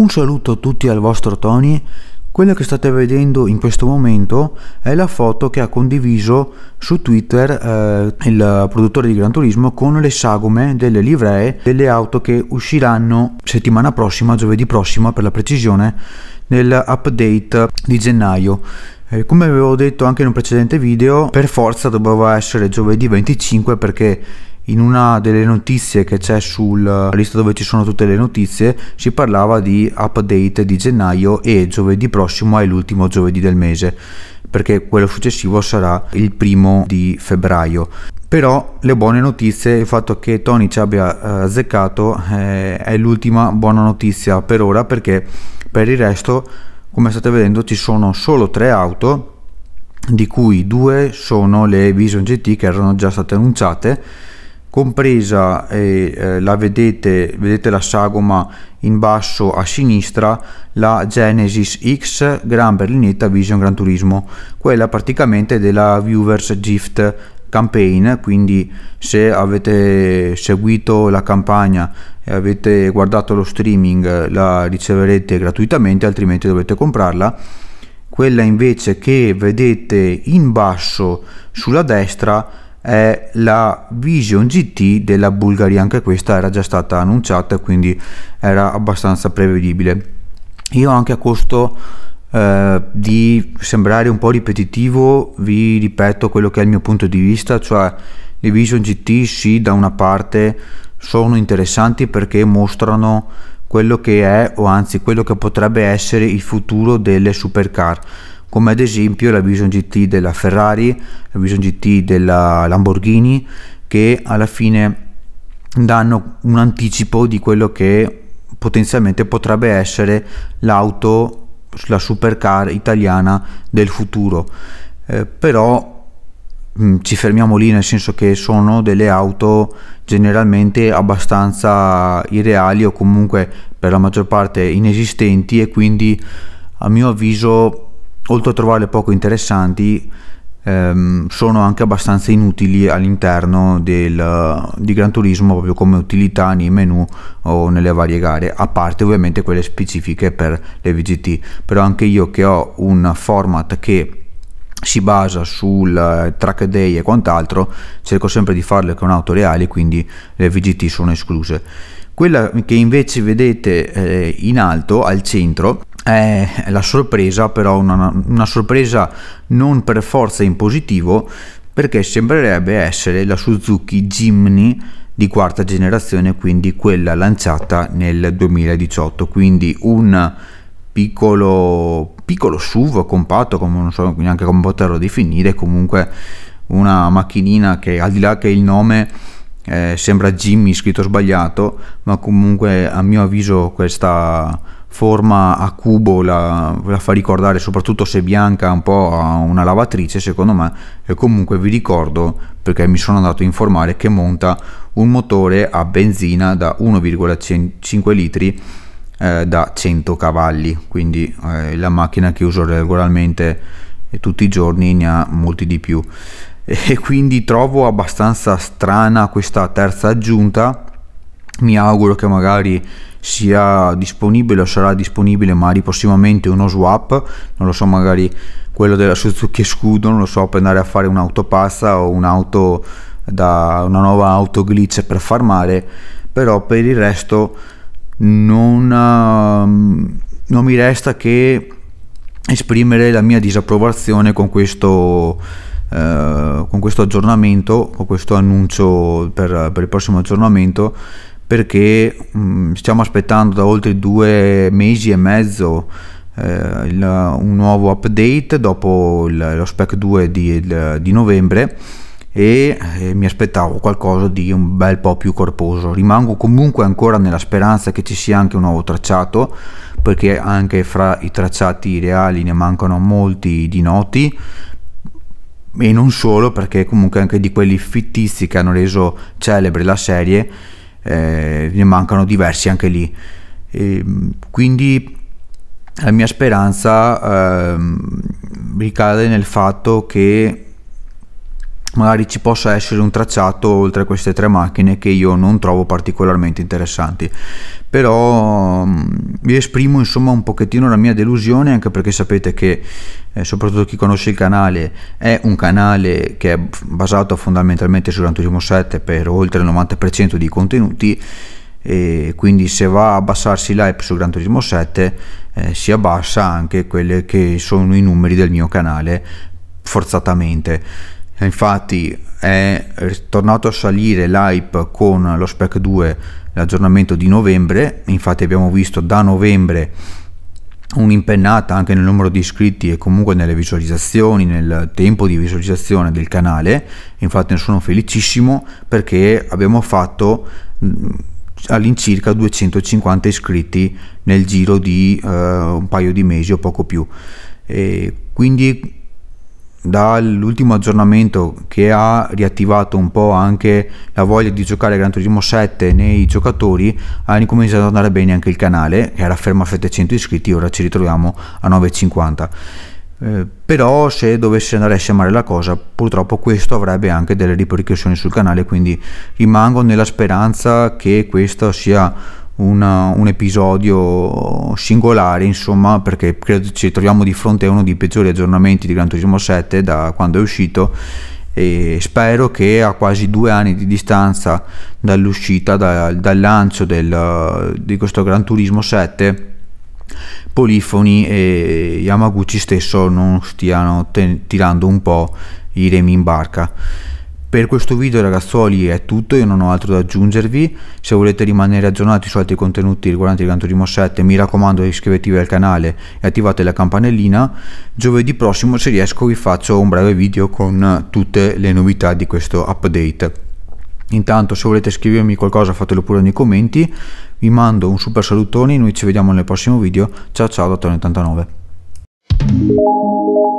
Un saluto a tutti al vostro Tony, Quello che state vedendo in questo momento è la foto che ha condiviso su Twitter eh, il produttore di Gran Turismo con le sagome delle livree delle auto che usciranno settimana prossima, giovedì prossimo per la precisione, nell'update di gennaio. Eh, come avevo detto anche in un precedente video, per forza doveva essere giovedì 25 perché in una delle notizie che c'è sulla lista dove ci sono tutte le notizie si parlava di update di gennaio e giovedì prossimo è l'ultimo giovedì del mese perché quello successivo sarà il primo di febbraio però le buone notizie il fatto che Tony ci abbia eh, azzeccato eh, è l'ultima buona notizia per ora perché per il resto come state vedendo ci sono solo tre auto di cui due sono le Vision GT che erano già state annunciate compresa eh, eh, la vedete, vedete la sagoma in basso a sinistra la Genesis X Gran Berlinetta Vision Gran Turismo quella praticamente della Viewers Gift campaign quindi se avete seguito la campagna e avete guardato lo streaming la riceverete gratuitamente altrimenti dovete comprarla quella invece che vedete in basso sulla destra è la Vision GT della Bulgaria, anche questa era già stata annunciata quindi era abbastanza prevedibile. Io anche a costo eh, di sembrare un po' ripetitivo vi ripeto quello che è il mio punto di vista, cioè le Vision GT sì da una parte sono interessanti perché mostrano quello che è o anzi quello che potrebbe essere il futuro delle supercar come ad esempio la Vision GT della Ferrari, la Vision GT della Lamborghini, che alla fine danno un anticipo di quello che potenzialmente potrebbe essere l'auto, la supercar italiana del futuro. Eh, però mm, ci fermiamo lì nel senso che sono delle auto generalmente abbastanza irreali o comunque per la maggior parte inesistenti e quindi a mio avviso oltre a trovarle poco interessanti, ehm, sono anche abbastanza inutili all'interno del, di Gran Turismo, proprio come utilità nei menu o nelle varie gare, a parte ovviamente quelle specifiche per le VGT. Però anche io che ho un format che si basa sul eh, track day e quant'altro, cerco sempre di farle con auto reali, quindi le VGT sono escluse. Quella che invece vedete eh, in alto, al centro, è la sorpresa, però una, una sorpresa non per forza in positivo, perché sembrerebbe essere la Suzuki Jimny di quarta generazione, quindi quella lanciata nel 2018, quindi un piccolo, piccolo SUV compatto, come non so neanche come poterlo definire, comunque una macchinina che al di là che il nome eh, sembra Jimmy scritto sbagliato, ma comunque a mio avviso questa forma a cubo la, la, fa ricordare, soprattutto se bianca, un po' a una lavatrice secondo me, e comunque vi ricordo, perché mi sono andato a informare, che monta un motore a benzina da 1,5 litri eh, da 100 cavalli, quindi eh, la macchina che uso regolarmente eh, tutti i giorni ne ha molti di più e quindi trovo abbastanza strana questa terza aggiunta mi auguro che magari sia disponibile o sarà disponibile magari prossimamente uno swap non lo so magari quello della Suzuki Scudo non lo so per andare a fare un'autopassa o un'auto da una nuova auto glitch per farmare però per il resto non, ehm, non mi resta che esprimere la mia disapprovazione con questo eh, con questo aggiornamento, con questo annuncio per, per il prossimo aggiornamento, perché mh, mm, stiamo aspettando da oltre due mesi e mezzo eh, il, un nuovo update dopo il, lo spec 2 di, il, di novembre e, e mi aspettavo qualcosa di un bel po' più corposo. Rimango comunque ancora nella speranza che ci sia anche un nuovo tracciato, perché anche fra i tracciati reali ne mancano molti di noti e non solo perché comunque anche di quelli fittizi che hanno reso celebre la serie eh, ne mancano diversi anche lì e quindi la mia speranza eh, ricade nel fatto che magari ci possa essere un tracciato oltre a queste tre macchine che io non trovo particolarmente interessanti però vi mm, esprimo insomma un pochettino la mia delusione anche perché sapete che eh, soprattutto chi conosce il canale è un canale che è basato fondamentalmente su Gran Turismo 7 per oltre il 90% dei contenuti e quindi se va a abbassarsi l'hype su Gran Turismo 7 eh, si abbassa anche quelli che sono i numeri del mio canale forzatamente eh, infatti è tornato a salire l'hype con lo spec 2 l'aggiornamento di novembre infatti abbiamo visto da novembre un'impennata anche nel numero di iscritti e comunque nelle visualizzazioni, nel tempo di visualizzazione del canale. Infatti ne sono felicissimo perché abbiamo fatto all'incirca 250 iscritti nel giro di eh, un paio di mesi o poco più. E quindi dall'ultimo aggiornamento che ha riattivato un po' anche la voglia di giocare a Gran Turismo 7 nei giocatori ha incominciato ad andare bene anche il canale che era fermo a 700 iscritti ora ci ritroviamo a 950 eh, però se dovesse andare a scemare la cosa purtroppo questo avrebbe anche delle ripercussioni sul canale quindi rimango nella speranza che questo sia una, un episodio singolare, insomma, perché credo ci troviamo di fronte a uno dei peggiori aggiornamenti di Gran Turismo 7 da quando è uscito e spero che a quasi due anni di distanza dall'uscita, da, dal lancio del, di questo Gran Turismo 7, Polifoni e Yamaguchi stesso non stiano ten- tirando un po' i remi in barca. Per questo video ragazzuoli è tutto, io non ho altro da aggiungervi, se volete rimanere aggiornati su altri contenuti riguardanti il Gran Turismo 7 mi raccomando iscrivetevi al canale e attivate la campanellina, giovedì prossimo se riesco vi faccio un breve video con tutte le novità di questo update. Intanto se volete scrivermi qualcosa fatelo pure nei commenti, vi mando un super salutone, noi ci vediamo nel prossimo video, ciao ciao da Tony89.